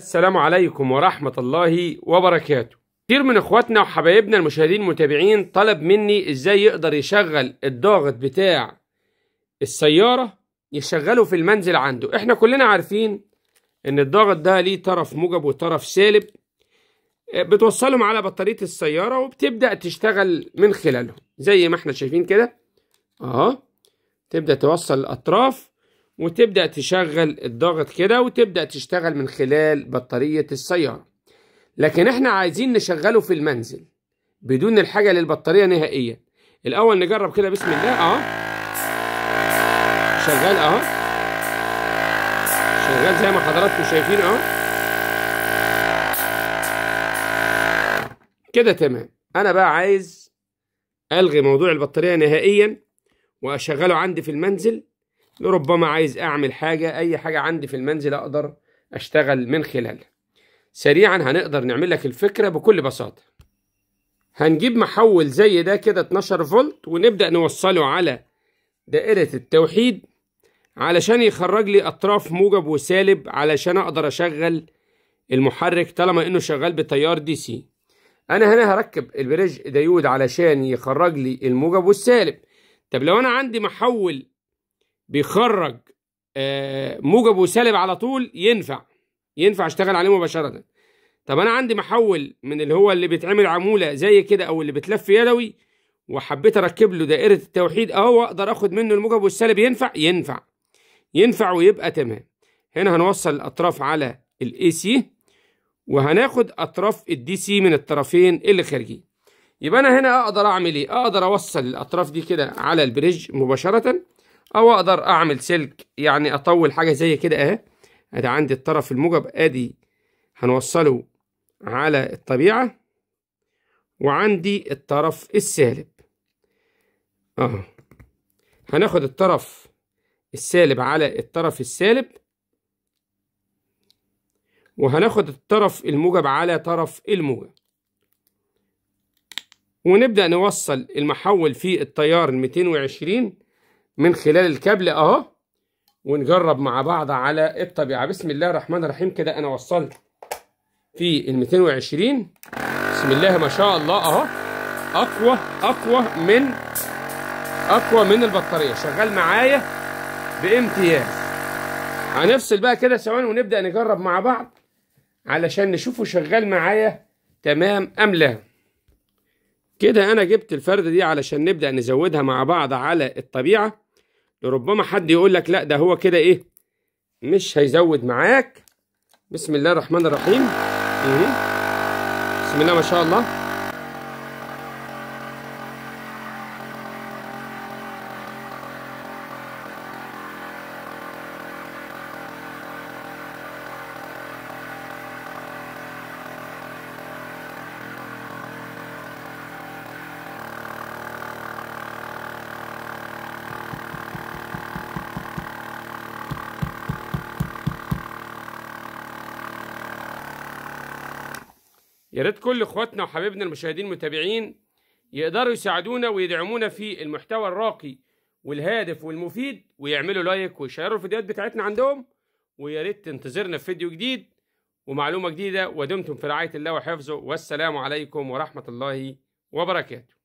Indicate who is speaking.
Speaker 1: السلام عليكم ورحمة الله وبركاته كتير من اخواتنا وحبايبنا المشاهدين المتابعين طلب مني ازاي يقدر يشغل الضاغط بتاع السيارة يشغله في المنزل عنده احنا كلنا عارفين ان الضاغط ده ليه طرف موجب وطرف سالب بتوصلهم على بطارية السيارة وبتبدأ تشتغل من خلاله زي ما احنا شايفين كده اهو تبدأ توصل الأطراف وتبدأ تشغل الضغط كده وتبدأ تشتغل من خلال بطارية السيارة لكن احنا عايزين نشغله في المنزل بدون الحاجة للبطارية نهائيا الأول نجرب كده بسم الله اه شغال اه شغال زي ما حضراتكم شايفين اه كده تمام أنا بقى عايز ألغي موضوع البطارية نهائيا وأشغله عندي في المنزل ربما عايز أعمل حاجة أي حاجة عندي في المنزل أقدر أشتغل من خلالها سريعا هنقدر نعمل لك الفكرة بكل بساطة هنجيب محول زي ده كده 12 فولت ونبدأ نوصله على دائرة التوحيد علشان يخرج لي أطراف موجب وسالب علشان أقدر أشغل المحرك طالما إنه شغال بتيار دي سي أنا هنا هركب البريج ديود علشان يخرج لي الموجب والسالب طب لو أنا عندي محول بيخرج آه، موجب وسالب على طول ينفع ينفع اشتغل عليه مباشرة طب انا عندي محول من اللي هو اللي بيتعمل عمولة زي كده او اللي بتلف يدوي وحبيت اركب له دائرة التوحيد اهو اقدر اخد منه الموجب والسالب ينفع ينفع ينفع ويبقى تمام هنا هنوصل الاطراف على الاي سي وهناخد اطراف الدي سي من الطرفين اللي خارجين يبقى انا هنا اقدر اعمل ايه اقدر اوصل الاطراف دي كده على البريج مباشره او اقدر اعمل سلك يعني اطول حاجه زي كده اهي ادي عندي الطرف الموجب ادي هنوصله على الطبيعه وعندي الطرف السالب اهو هناخد الطرف السالب على الطرف السالب وهناخد الطرف الموجب على طرف الموجب ونبدأ نوصل المحول في التيار 220 من خلال الكابل اهو ونجرب مع بعض على الطبيعه بسم الله الرحمن الرحيم كده انا وصلت في ال 220 بسم الله ما شاء الله اهو اقوى اقوى من اقوى من البطاريه شغال معايا بامتياز هنفصل بقى كده ثواني ونبدا نجرب مع بعض علشان نشوفه شغال معايا تمام ام لا كده انا جبت الفرده دي علشان نبدا نزودها مع بعض على الطبيعه لربما حد يقول لك لا ده هو كده ايه مش هيزود معاك بسم الله الرحمن الرحيم إيه؟ بسم الله ما شاء الله يا ريت كل اخواتنا وحبايبنا المشاهدين المتابعين يقدروا يساعدونا ويدعمونا في المحتوى الراقي والهادف والمفيد ويعملوا لايك ويشيروا الفيديوهات بتاعتنا عندهم ويا ريت تنتظرنا في فيديو جديد ومعلومة جديدة ودمتم في رعاية الله وحفظه والسلام عليكم ورحمة الله وبركاته